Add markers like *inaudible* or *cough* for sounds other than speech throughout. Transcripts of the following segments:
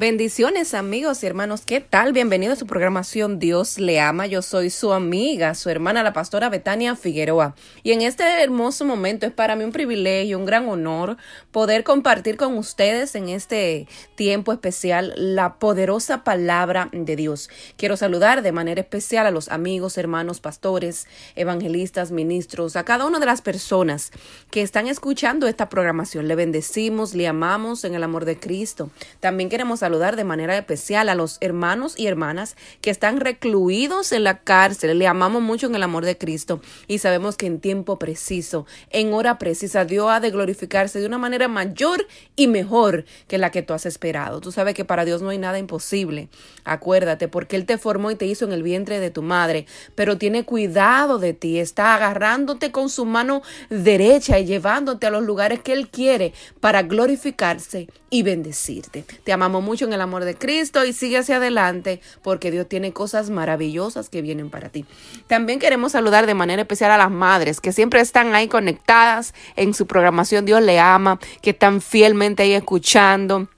Bendiciones amigos y hermanos, ¿qué tal? Bienvenido a su programación Dios le ama. Yo soy su amiga, su hermana, la pastora Betania Figueroa. Y en este hermoso momento es para mí un privilegio, un gran honor poder compartir con ustedes en este tiempo especial la poderosa palabra de Dios. Quiero saludar de manera especial a los amigos, hermanos, pastores, evangelistas, ministros, a cada una de las personas que están escuchando esta programación. Le bendecimos, le amamos en el amor de Cristo. También queremos saludar de manera especial a los hermanos y hermanas que están recluidos en la cárcel. Le amamos mucho en el amor de Cristo y sabemos que en tiempo preciso, en hora precisa, Dios ha de glorificarse de una manera mayor y mejor que la que tú has esperado. Tú sabes que para Dios no hay nada imposible. Acuérdate, porque Él te formó y te hizo en el vientre de tu madre, pero tiene cuidado de ti, está agarrándote con su mano derecha y llevándote a los lugares que Él quiere para glorificarse y bendecirte. Te amamos mucho en el amor de Cristo y sigue hacia adelante porque Dios tiene cosas maravillosas que vienen para ti. También queremos saludar de manera especial a las madres que siempre están ahí conectadas en su programación Dios le ama, que están fielmente ahí escuchando.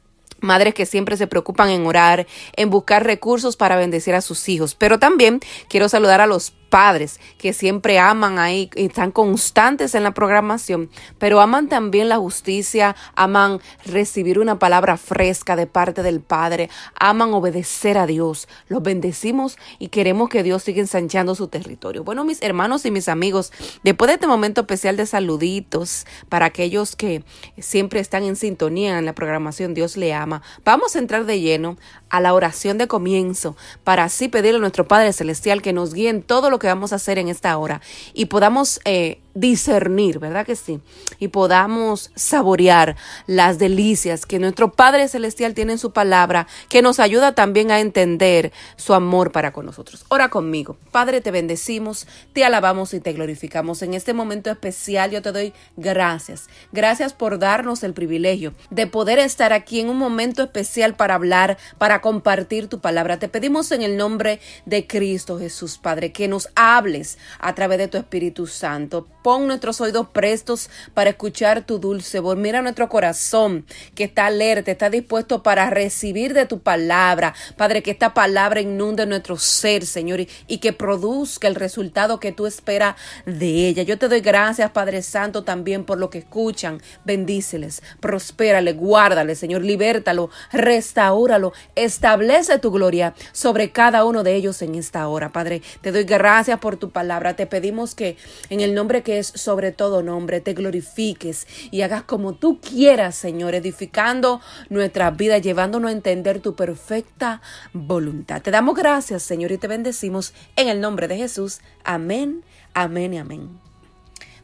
Madres que siempre se preocupan en orar, en buscar recursos para bendecir a sus hijos. Pero también quiero saludar a los padres que siempre aman ahí, y están constantes en la programación, pero aman también la justicia, aman recibir una palabra fresca de parte del Padre, aman obedecer a Dios, los bendecimos y queremos que Dios siga ensanchando su territorio. Bueno, mis hermanos y mis amigos, después de este momento especial de saluditos para aquellos que siempre están en sintonía en la programación Dios le ama, vamos a entrar de lleno a la oración de comienzo para así pedirle a nuestro Padre Celestial que nos guíe en todo lo que vamos a hacer en esta hora y podamos eh, discernir, ¿verdad que sí? Y podamos saborear las delicias que nuestro Padre Celestial tiene en su palabra, que nos ayuda también a entender su amor para con nosotros. Ora conmigo. Padre, te bendecimos, te alabamos y te glorificamos. En este momento especial yo te doy gracias. Gracias por darnos el privilegio de poder estar aquí en un momento especial para hablar, para compartir tu palabra. Te pedimos en el nombre de Cristo Jesús, Padre, que nos hables a través de tu Espíritu Santo. Pon nuestros oídos prestos para escuchar tu dulce voz. Mira nuestro corazón que está alerta, está dispuesto para recibir de tu palabra. Padre, que esta palabra inunde nuestro ser, Señor, y, que produzca el resultado que tú esperas de ella. Yo te doy gracias, Padre Santo, también por lo que escuchan. Bendíceles, prospérale, guárdale, Señor, libértalo, restaúralo, establece tu gloria sobre cada uno de ellos en esta hora, Padre. Te doy gracias por tu palabra. Te pedimos que en el nombre que sobre todo nombre, te glorifiques y hagas como tú quieras, Señor, edificando nuestras vidas, llevándonos a entender tu perfecta voluntad. Te damos gracias, Señor, y te bendecimos en el nombre de Jesús. Amén, amén y amén.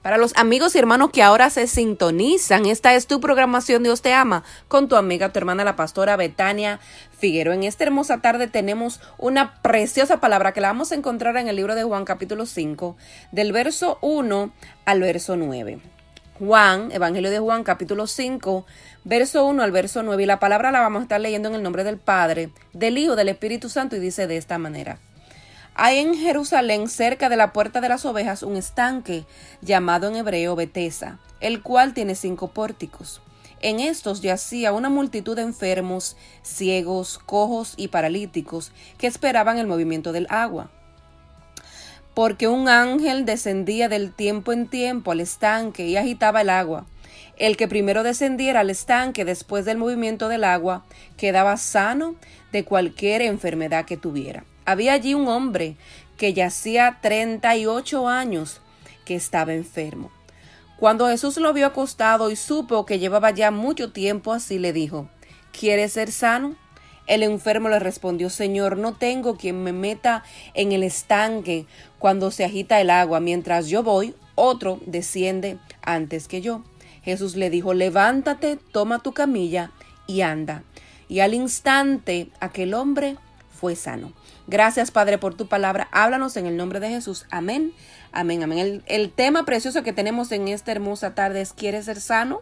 Para los amigos y hermanos que ahora se sintonizan, esta es tu programación Dios te ama con tu amiga, tu hermana, la pastora Betania Figueroa. En esta hermosa tarde tenemos una preciosa palabra que la vamos a encontrar en el libro de Juan capítulo 5, del verso 1 al verso 9. Juan, Evangelio de Juan capítulo 5, verso 1 al verso 9 y la palabra la vamos a estar leyendo en el nombre del Padre, del Hijo, del Espíritu Santo y dice de esta manera. Hay en Jerusalén, cerca de la puerta de las ovejas, un estanque llamado en hebreo Betesa, el cual tiene cinco pórticos. En estos yacía una multitud de enfermos, ciegos, cojos y paralíticos que esperaban el movimiento del agua. Porque un ángel descendía del tiempo en tiempo al estanque y agitaba el agua. El que primero descendiera al estanque después del movimiento del agua quedaba sano de cualquier enfermedad que tuviera. Había allí un hombre que yacía 38 años, que estaba enfermo. Cuando Jesús lo vio acostado y supo que llevaba ya mucho tiempo así, le dijo, ¿Quieres ser sano? El enfermo le respondió, Señor, no tengo quien me meta en el estanque cuando se agita el agua. Mientras yo voy, otro desciende antes que yo. Jesús le dijo, levántate, toma tu camilla y anda. Y al instante aquel hombre fue sano. Gracias, Padre, por tu palabra. Háblanos en el nombre de Jesús. Amén. Amén, amén. El, el tema precioso que tenemos en esta hermosa tarde es, ¿quieres ser sano?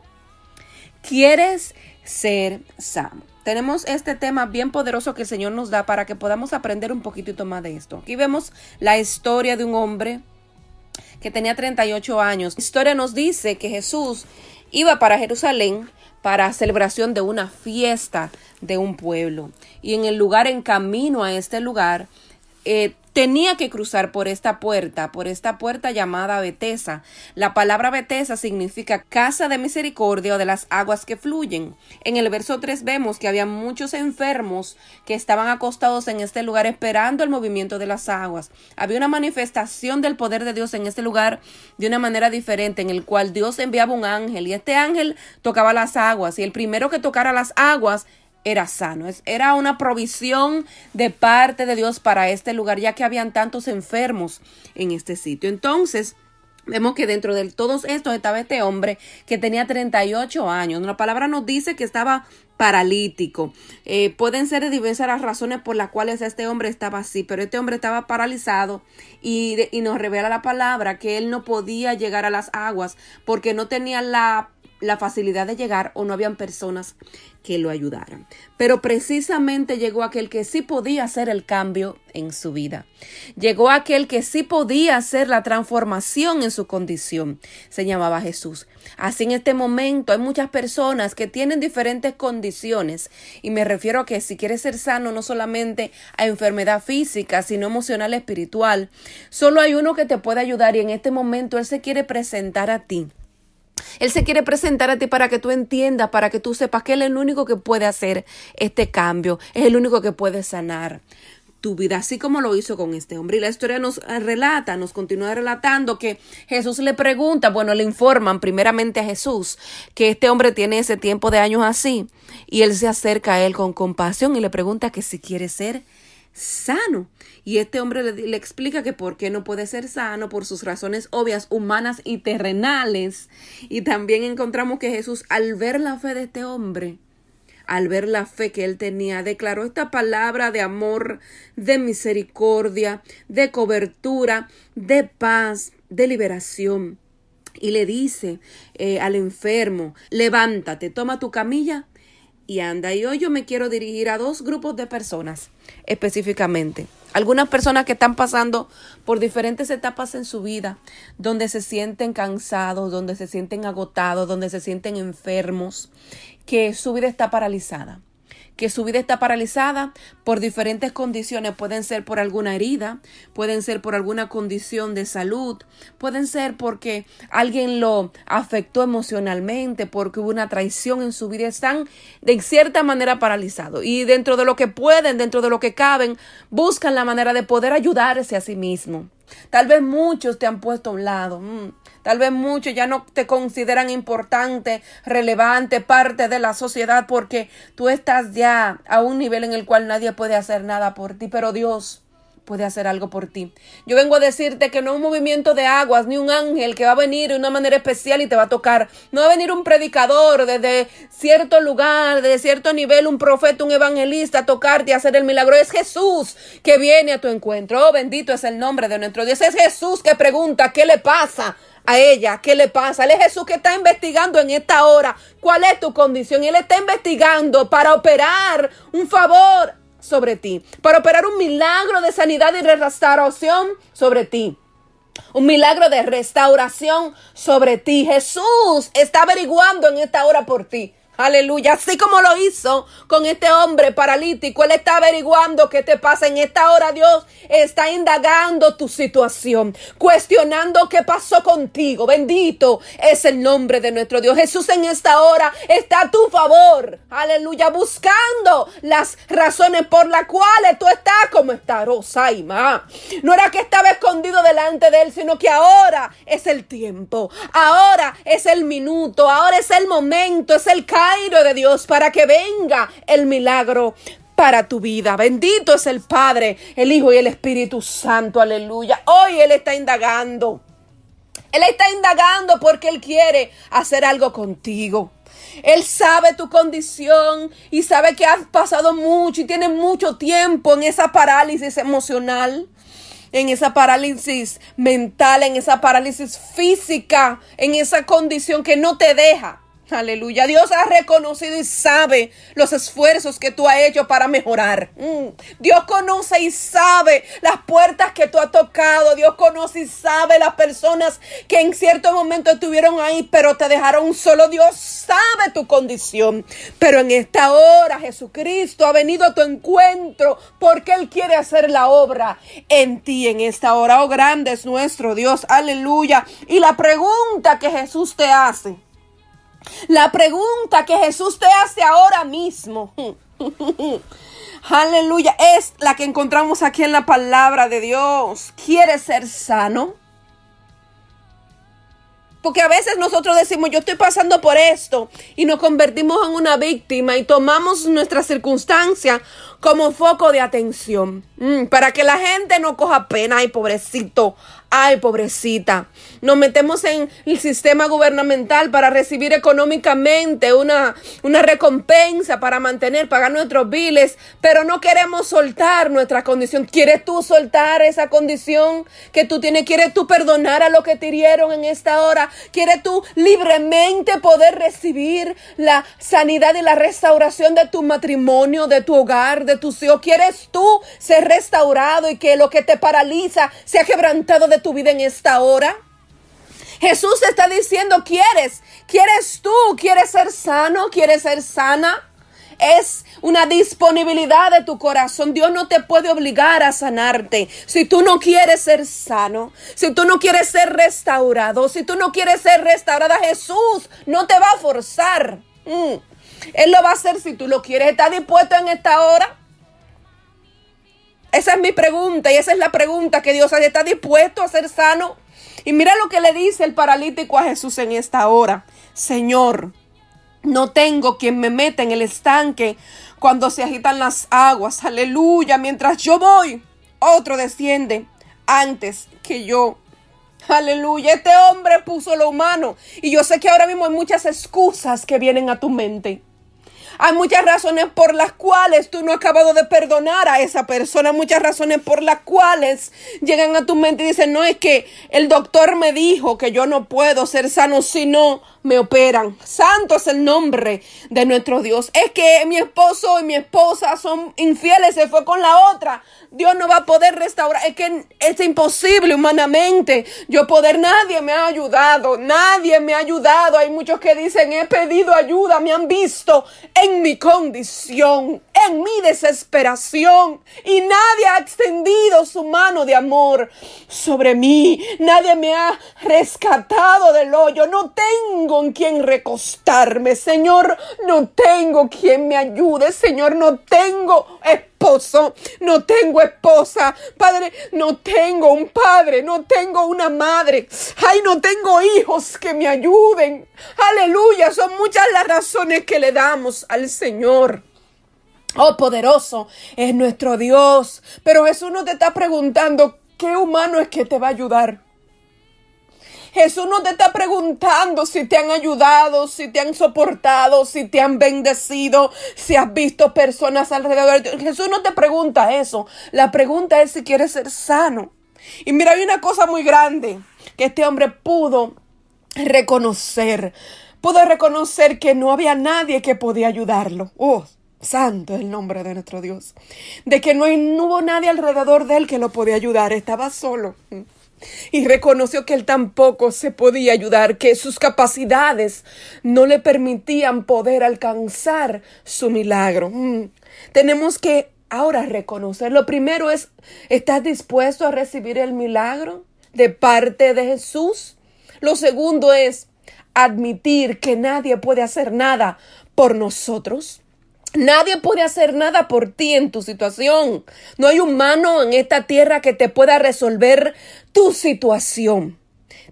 ¿Quieres ser sano? Tenemos este tema bien poderoso que el Señor nos da para que podamos aprender un poquitito más de esto. Aquí vemos la historia de un hombre que tenía 38 años. La historia nos dice que Jesús iba para Jerusalén para celebración de una fiesta de un pueblo. Y en el lugar, en camino a este lugar, eh, tenía que cruzar por esta puerta, por esta puerta llamada Betesa. La palabra Betesa significa casa de misericordia o de las aguas que fluyen. En el verso 3 vemos que había muchos enfermos que estaban acostados en este lugar esperando el movimiento de las aguas. Había una manifestación del poder de Dios en este lugar de una manera diferente, en el cual Dios enviaba un ángel y este ángel tocaba las aguas y el primero que tocara las aguas era sano. Era una provisión de parte de Dios para este lugar, ya que habían tantos enfermos en este sitio. Entonces, Vemos que dentro de todos estos estaba este hombre que tenía 38 años. La palabra nos dice que estaba paralítico. Eh, pueden ser diversas las razones por las cuales este hombre estaba así, pero este hombre estaba paralizado y, y nos revela la palabra que él no podía llegar a las aguas porque no tenía la la facilidad de llegar o no habían personas que lo ayudaran. Pero precisamente llegó aquel que sí podía hacer el cambio en su vida. Llegó aquel que sí podía hacer la transformación en su condición. Se llamaba Jesús. Así en este momento hay muchas personas que tienen diferentes condiciones y me refiero a que si quieres ser sano no solamente a enfermedad física, sino emocional, espiritual, solo hay uno que te puede ayudar y en este momento Él se quiere presentar a ti él se quiere presentar a ti para que tú entiendas, para que tú sepas que Él es el único que puede hacer este cambio, es el único que puede sanar tu vida, así como lo hizo con este hombre. Y la historia nos relata, nos continúa relatando que Jesús le pregunta, bueno, le informan primeramente a Jesús que este hombre tiene ese tiempo de años así, y él se acerca a él con compasión y le pregunta que si quiere ser sano. Y este hombre le, explica que por qué no puede ser sano por sus razones obvias, humanas y terrenales. Y también encontramos que Jesús, al ver la fe de este hombre, al ver la fe que él tenía, declaró esta palabra de amor, de misericordia, de cobertura, de paz, de liberación. Y le dice eh, al enfermo, levántate, toma tu camilla y anda. Y hoy yo me quiero dirigir a dos grupos de personas específicamente. Algunas personas que están pasando por diferentes etapas en su vida, donde se sienten cansados, donde se sienten agotados, donde se sienten enfermos, que su vida está paralizada que su vida está paralizada por diferentes condiciones. Pueden ser por alguna herida, pueden ser por alguna condición de salud, pueden ser porque alguien lo afectó emocionalmente, porque hubo una traición en su vida. Están de cierta manera paralizados y dentro de lo que pueden, dentro de lo que caben, buscan la manera de poder ayudarse a sí mismo. Tal vez muchos te han puesto a un lado. Mm, Tal vez muchos ya no te consideran importante, relevante, parte de la sociedad porque tú estás ya a un nivel en el cual nadie puede hacer nada por ti, pero Dios puede hacer algo por ti. Yo vengo a decirte que no un movimiento de aguas, ni un ángel que va a venir de una manera especial y te va a tocar. No va a venir un predicador desde cierto lugar, desde cierto nivel, un profeta, un evangelista a tocarte y hacer el milagro. Es Jesús que viene a tu encuentro. Oh, bendito es el nombre de nuestro Dios. Es Jesús que pregunta, ¿qué le pasa a ella qué le pasa. Él es Jesús que está investigando en esta hora cuál es tu condición. Él está investigando para operar un favor sobre ti, para operar un milagro de sanidad y restauración sobre ti. Un milagro de restauración sobre ti. Jesús está averiguando en esta hora por ti. Aleluya. Así como lo hizo con este hombre paralítico, Él está averiguando qué te pasa. En esta hora Dios está indagando tu situación, cuestionando qué pasó contigo. Bendito es el nombre de nuestro Dios. Jesús en esta hora está a tu favor. Aleluya. Buscando las razones por las cuales tú estás como estás. Oh, No era que estaba escondido delante de Él, sino que ahora es el tiempo. Ahora es el minuto. Ahora es el momento. Es el cambio de Dios para que venga el milagro para tu vida. Bendito es el Padre, el Hijo y el Espíritu Santo. Aleluya. Hoy Él está indagando. Él está indagando porque Él quiere hacer algo contigo. Él sabe tu condición y sabe que has pasado mucho y tienes mucho tiempo en esa parálisis emocional, en esa parálisis mental, en esa parálisis física, en esa condición que no te deja Aleluya. Dios ha reconocido y sabe los esfuerzos que tú has hecho para mejorar. Mm. Dios conoce y sabe las puertas que tú has tocado. Dios conoce y sabe las personas que en cierto momento estuvieron ahí, pero te dejaron solo. Dios sabe tu condición. Pero en esta hora Jesucristo ha venido a tu encuentro porque Él quiere hacer la obra en ti en esta hora. Oh, grande es nuestro Dios. Aleluya. Y la pregunta que Jesús te hace. La pregunta que Jesús te hace ahora mismo. *laughs* Aleluya. Es la que encontramos aquí en la palabra de Dios. ¿Quieres ser sano? Porque a veces nosotros decimos, yo estoy pasando por esto y nos convertimos en una víctima y tomamos nuestra circunstancia como foco de atención. Mm, para que la gente no coja pena, ay pobrecito, ay pobrecita, nos metemos en el sistema gubernamental para recibir económicamente una, recompensa para mantener, pagar nuestros biles, pero no queremos soltar nuestra condición. ¿Quieres tú soltar esa condición que tú tienes? ¿Quieres tú perdonar a los que te hirieron en esta hora? ¿Quieres tú libremente poder recibir la sanidad y la restauración de tu matrimonio, de tu hogar, de tu hijos? ¿Quieres tú ser restaurado y que lo que te paraliza sea quebrantado de tu vida en esta hora? Jesús te está diciendo, ¿quieres? ¿Quieres tú? ¿Quieres ser sano? ¿Quieres ser sana? Es una disponibilidad de tu corazón. Dios no te puede obligar a sanarte. Si tú no quieres ser sano, si tú no quieres ser restaurado, si tú no quieres ser restaurada, Jesús no te va a forzar. Mm. Él lo va a hacer si tú lo quieres. está dispuesto en esta hora? Esa es mi pregunta y esa es la pregunta que Dios está dispuesto a ser sano. Y mira lo que le dice el paralítico a Jesús en esta hora. Señor, no tengo quien me meta en el estanque cuando se agitan las aguas. Aleluya. Mientras yo voy, otro desciende antes que yo. Aleluya, este hombre puso lo humano. Y yo sé que ahora mismo hay muchas excusas que vienen a tu mente. Hay muchas razones por las cuales tú no has acabado de perdonar a esa persona. muchas razones por las cuales llegan a tu mente y dicen, no es que el doctor me dijo que yo no puedo ser sano si no me operan. Santo es el nombre de nuestro Dios. Es que mi esposo y mi esposa son infieles, se fue con la otra. Dios no va a poder restaurar. Es que es imposible humanamente. Yo poder, nadie me ha ayudado, nadie me ha ayudado. Hay muchos que dicen, he pedido ayuda, me han visto. He en mi condición, en mi desesperación. Y nadie ha extendido su mano de amor sobre mí. Nadie me ha rescatado del hoyo. No tengo en quien recostarme. Señor, no tengo quien me ayude. Señor, no tengo esperanza no tengo esposa, Padre, no tengo un padre, no tengo una madre, ay, no tengo hijos que me ayuden. Aleluya, son muchas las razones que le damos al Señor. Oh, poderoso es nuestro Dios. Pero Jesús no te está preguntando qué humano es que te va a ayudar. Jesús no te está preguntando si te han ayudado, si te han soportado, si te han bendecido, si has visto personas alrededor de ti. Jesús no te pregunta eso. La pregunta es si quieres ser sano. Y mira, hay una cosa muy grande que este hombre pudo reconocer. Pudo reconocer que no había nadie que podía ayudarlo. Oh, santo es el nombre de nuestro Dios. De que no, no hubo nadie alrededor de él que lo podía ayudar. Estaba solo y reconoció que él tampoco se podía ayudar, que sus capacidades no le permitían poder alcanzar su milagro. Mm. Tenemos que ahora reconocer. Lo primero es, ¿estás dispuesto a recibir el milagro de parte de Jesús? Lo segundo es admitir que nadie puede hacer nada por nosotros. Nadie puede hacer nada por ti en tu situación. No hay humano en esta tierra que te pueda resolver tu situación.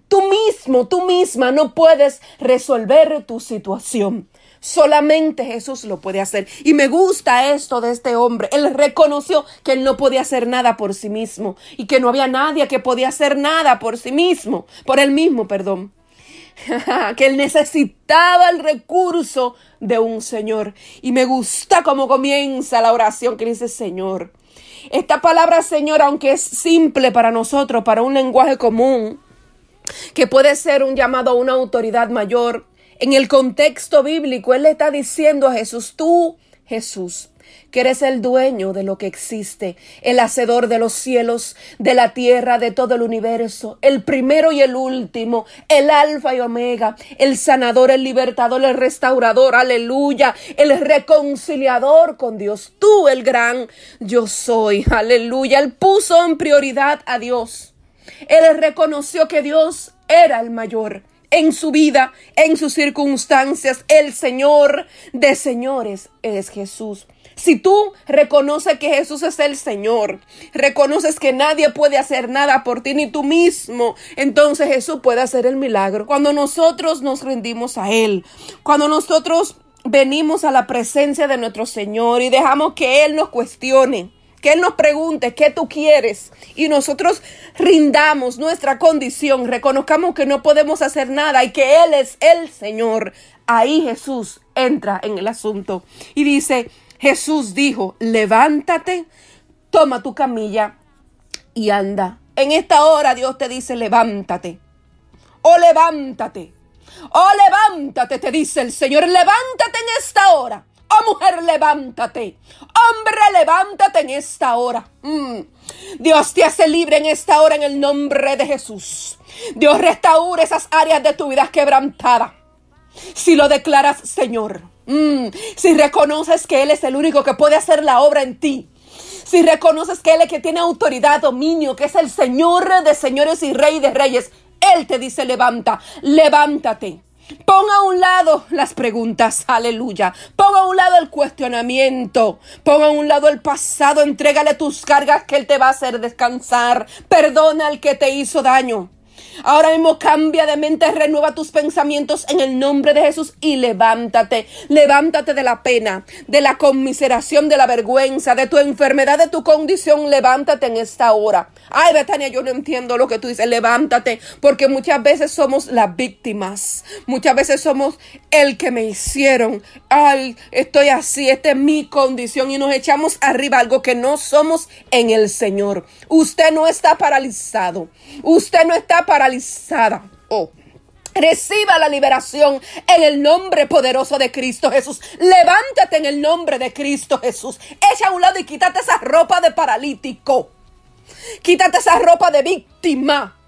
Tú mismo, tú misma no puedes resolver tu situación. Solamente Jesús lo puede hacer. Y me gusta esto de este hombre. Él reconoció que él no podía hacer nada por sí mismo y que no había nadie que podía hacer nada por sí mismo, por él mismo, perdón. *laughs* que él necesitaba el recurso de un Señor. Y me gusta cómo comienza la oración que dice Señor. Esta palabra Señor, aunque es simple para nosotros, para un lenguaje común, que puede ser un llamado a una autoridad mayor, en el contexto bíblico, Él le está diciendo a Jesús, tú, Jesús, que eres el dueño de lo que existe, el hacedor de los cielos, de la tierra, de todo el universo, el primero y el último, el alfa y omega, el sanador, el libertador, el restaurador, aleluya, el reconciliador con Dios, tú el gran yo soy, aleluya, él puso en prioridad a Dios, él reconoció que Dios era el mayor en su vida, en sus circunstancias. El Señor de señores es Jesús. Si tú reconoces que Jesús es el Señor, reconoces que nadie puede hacer nada por ti ni tú mismo, entonces Jesús puede hacer el milagro. Cuando nosotros nos rendimos a Él, cuando nosotros venimos a la presencia de nuestro Señor y dejamos que Él nos cuestione, que Él nos pregunte qué tú quieres y nosotros rindamos nuestra condición, reconozcamos que no podemos hacer nada y que Él es el Señor. Ahí Jesús entra en el asunto y dice, Jesús dijo, levántate, toma tu camilla y anda. En esta hora Dios te dice, levántate. Oh, levántate. Oh, levántate, te dice el Señor. Levántate en esta hora. Oh, mujer, levántate. Hombre, levántate en esta hora. Mm. Dios te hace libre en esta hora en el nombre de Jesús. Dios restaura esas áreas de tu vida quebrantada. Si lo declaras, Señor. Mm, si reconoces que Él es el único que puede hacer la obra en ti. Si reconoces que Él es el que tiene autoridad, dominio, que es el Señor de señores y Rey de reyes, Él te dice levanta, levántate. Ponga a un lado las preguntas, aleluya. Ponga a un lado el cuestionamiento. Ponga a un lado el pasado. Entrégale tus cargas que Él te va a hacer descansar. Perdona al que te hizo daño. Ahora mismo cambia de mente, renueva tus pensamientos en el nombre de Jesús y levántate. Levántate de la pena, de la conmiseración, de la vergüenza, de tu enfermedad, de tu condición. Levántate en esta hora. Ay, Betania, yo no entiendo lo que tú dices. Levántate, porque muchas veces somos las víctimas. Muchas veces somos el que me hicieron. Ay, estoy así, esta es mi condición y nos echamos arriba algo que no somos en el Señor. Usted no está paralizado. Usted no está paralizado Oh. Reciba la liberación en el nombre poderoso de Cristo Jesús. Levántate en el nombre de Cristo Jesús. Echa a un lado y quítate esa ropa de paralítico. Quítate esa ropa de víctima.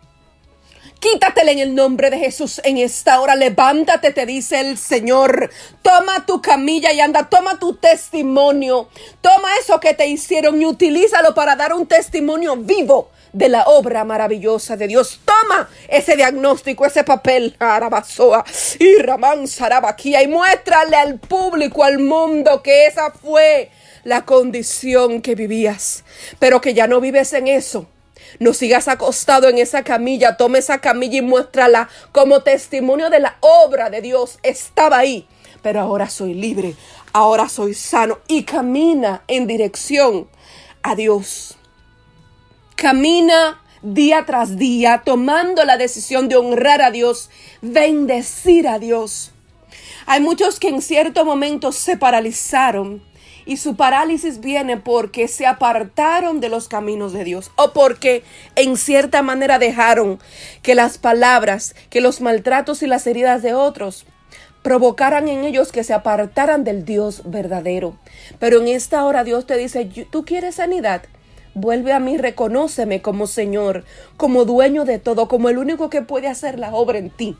Quítatele en el nombre de Jesús en esta hora. Levántate, te dice el Señor. Toma tu camilla y anda. Toma tu testimonio. Toma eso que te hicieron y utilízalo para dar un testimonio vivo de la obra maravillosa de Dios. Toma ese diagnóstico, ese papel, Arabazoa y Ramán Sarabaquía, y muéstrale al público, al mundo, que esa fue la condición que vivías, pero que ya no vives en eso. No sigas acostado en esa camilla, toma esa camilla y muéstrala como testimonio de la obra de Dios. Estaba ahí, pero ahora soy libre, ahora soy sano y camina en dirección a Dios. Camina día tras día tomando la decisión de honrar a Dios, bendecir a Dios. Hay muchos que en cierto momento se paralizaron y su parálisis viene porque se apartaron de los caminos de Dios o porque en cierta manera dejaron que las palabras, que los maltratos y las heridas de otros provocaran en ellos que se apartaran del Dios verdadero. Pero en esta hora Dios te dice, tú quieres sanidad, Vuelve a mí, reconóceme como Señor, como dueño de todo, como el único que puede hacer la obra en ti.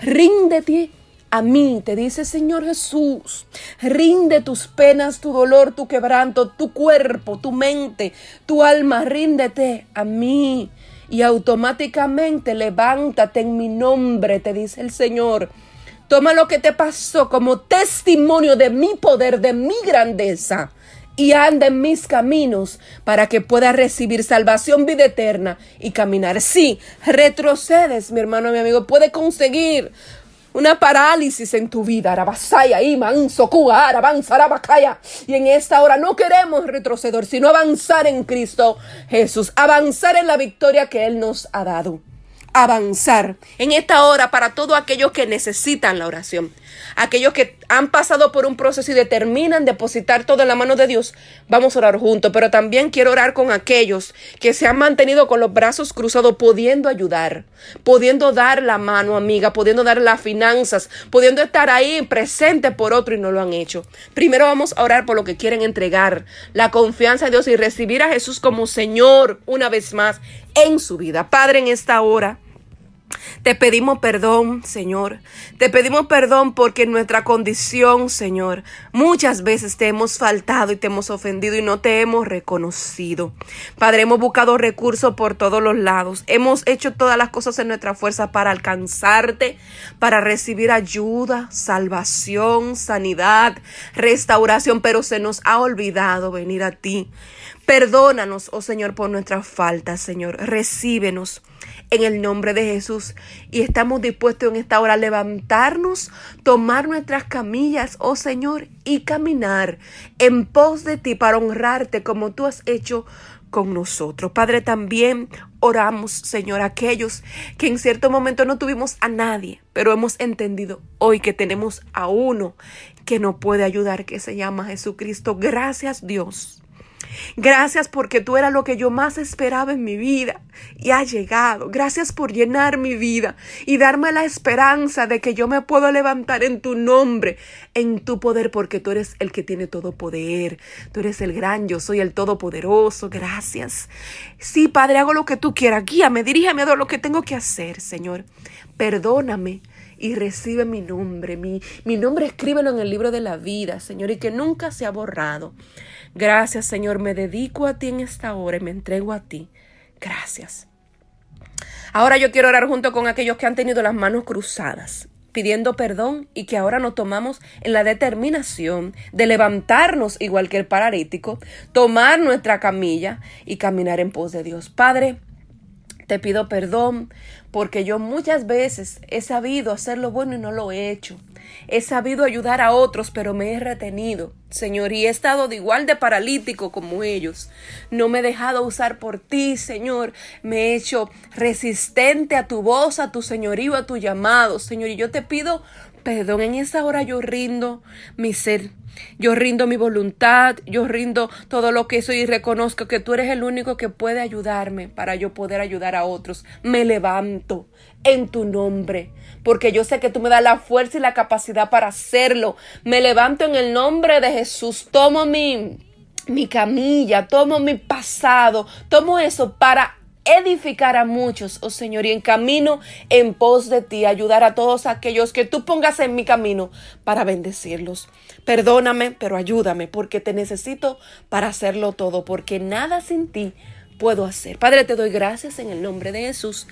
Ríndete a mí, te dice Señor Jesús, rinde tus penas, tu dolor, tu quebranto, tu cuerpo, tu mente, tu alma, ríndete a mí. Y automáticamente levántate en mi nombre, te dice el Señor. Toma lo que te pasó como testimonio de mi poder, de mi grandeza y anda en mis caminos para que pueda recibir salvación, vida eterna y caminar. Si retrocedes, mi hermano, mi amigo, puede conseguir una parálisis en tu vida, Arabasaya, Iman, Y en esta hora no queremos retroceder, sino avanzar en Cristo Jesús, avanzar en la victoria que Él nos ha dado. Avanzar en esta hora para todos aquellos que necesitan la oración aquellos que han pasado por un proceso y determinan depositar todo en la mano de Dios, vamos a orar juntos, pero también quiero orar con aquellos que se han mantenido con los brazos cruzados, pudiendo ayudar, pudiendo dar la mano amiga, pudiendo dar las finanzas, pudiendo estar ahí presente por otro y no lo han hecho. Primero vamos a orar por lo que quieren entregar, la confianza de Dios y recibir a Jesús como Señor una vez más en su vida. Padre, en esta hora. Te pedimos perdón, Señor. Te pedimos perdón porque en nuestra condición, Señor, muchas veces te hemos faltado y te hemos ofendido y no te hemos reconocido. Padre, hemos buscado recursos por todos los lados. Hemos hecho todas las cosas en nuestra fuerza para alcanzarte, para recibir ayuda, salvación, sanidad, restauración, pero se nos ha olvidado venir a ti. Perdónanos, oh Señor, por nuestra falta, Señor. Recíbenos en el nombre de Jesús. Y estamos dispuestos en esta hora a levantarnos, tomar nuestras camillas, oh Señor, y caminar en pos de ti para honrarte como tú has hecho con nosotros. Padre, también oramos, Señor, a aquellos que en cierto momento no tuvimos a nadie, pero hemos entendido hoy que tenemos a uno que nos puede ayudar, que se llama Jesucristo. Gracias, Dios Gracias porque tú eras lo que yo más esperaba en mi vida y ha llegado. Gracias por llenar mi vida y darme la esperanza de que yo me puedo levantar en tu nombre, en tu poder, porque tú eres el que tiene todo poder. Tú eres el gran, yo soy el todopoderoso. Gracias. Sí, Padre, hago lo que tú quieras. Guíame, diríjame a lo que tengo que hacer, Señor. Perdóname y recibe mi nombre. Mi, mi nombre escríbelo en el libro de la vida, Señor, y que nunca se ha borrado. Gracias, Señor. Me dedico a ti en esta hora y me entrego a ti. Gracias. Ahora yo quiero orar junto con aquellos que han tenido las manos cruzadas pidiendo perdón y que ahora nos tomamos en la determinación de levantarnos igual que el paralítico, tomar nuestra camilla y caminar en pos de Dios. Padre, te pido perdón porque yo muchas veces he sabido hacer lo bueno y no lo he hecho. He sabido ayudar a otros, pero me he retenido, Señor, y he estado de igual de paralítico como ellos. No me he dejado usar por ti, Señor. Me he hecho resistente a tu voz, a tu señorío, a tu llamado, Señor. Y yo te pido perdón, en esa hora yo rindo mi ser, yo rindo mi voluntad, yo rindo todo lo que soy y reconozco que tú eres el único que puede ayudarme para yo poder ayudar a otros. Me levanto en tu nombre, porque yo sé que tú me das la fuerza y la capacidad para hacerlo. Me levanto en el nombre de Jesús. Tomo mi mi camilla, tomo mi pasado, tomo eso para edificar a muchos, oh Señor, y en camino en pos de ti, ayudar a todos aquellos que tú pongas en mi camino para bendecirlos. Perdóname, pero ayúdame, porque te necesito para hacerlo todo, porque nada sin ti puedo hacer. Padre, te doy gracias en el nombre de Jesús.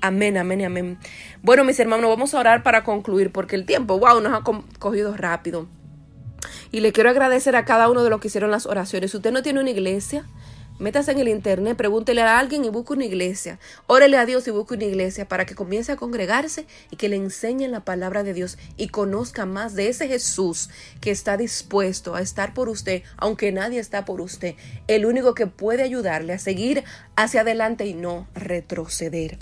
Amén, amén, amén. Bueno, mis hermanos, vamos a orar para concluir, porque el tiempo, wow, nos ha cogido rápido. Y le quiero agradecer a cada uno de los que hicieron las oraciones. usted no tiene una iglesia, Métase en el internet, pregúntele a alguien y busque una iglesia. Órele a Dios y busque una iglesia para que comience a congregarse y que le enseñen la palabra de Dios y conozca más de ese Jesús que está dispuesto a estar por usted, aunque nadie está por usted. El único que puede ayudarle a seguir hacia adelante y no retroceder.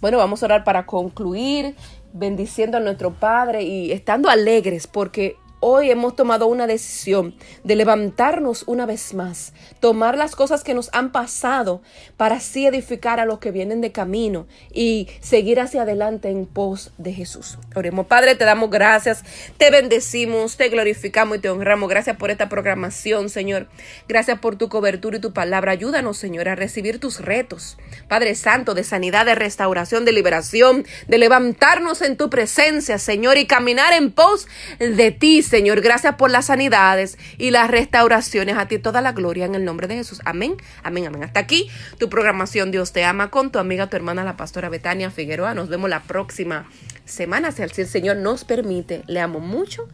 Bueno, vamos a orar para concluir bendiciendo a nuestro Padre y estando alegres porque hoy hemos tomado una decisión de levantarnos una vez más, tomar las cosas que nos han pasado para así edificar a los que vienen de camino y seguir hacia adelante en pos de Jesús. Oremos, Padre, te damos gracias, te bendecimos, te glorificamos y te honramos. Gracias por esta programación, Señor. Gracias por tu cobertura y tu palabra. Ayúdanos, Señor, a recibir tus retos. Padre Santo, de sanidad, de restauración, de liberación, de levantarnos en tu presencia, Señor, y caminar en pos de ti, Señor, gracias por las sanidades y las restauraciones. A ti toda la gloria en el nombre de Jesús. Amén, amén, amén. Hasta aquí tu programación Dios te ama con tu amiga, tu hermana, la pastora Betania Figueroa. Nos vemos la próxima semana, si el Señor nos permite. Le amo mucho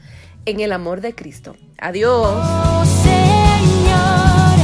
en el amor de Cristo. Adiós. Oh,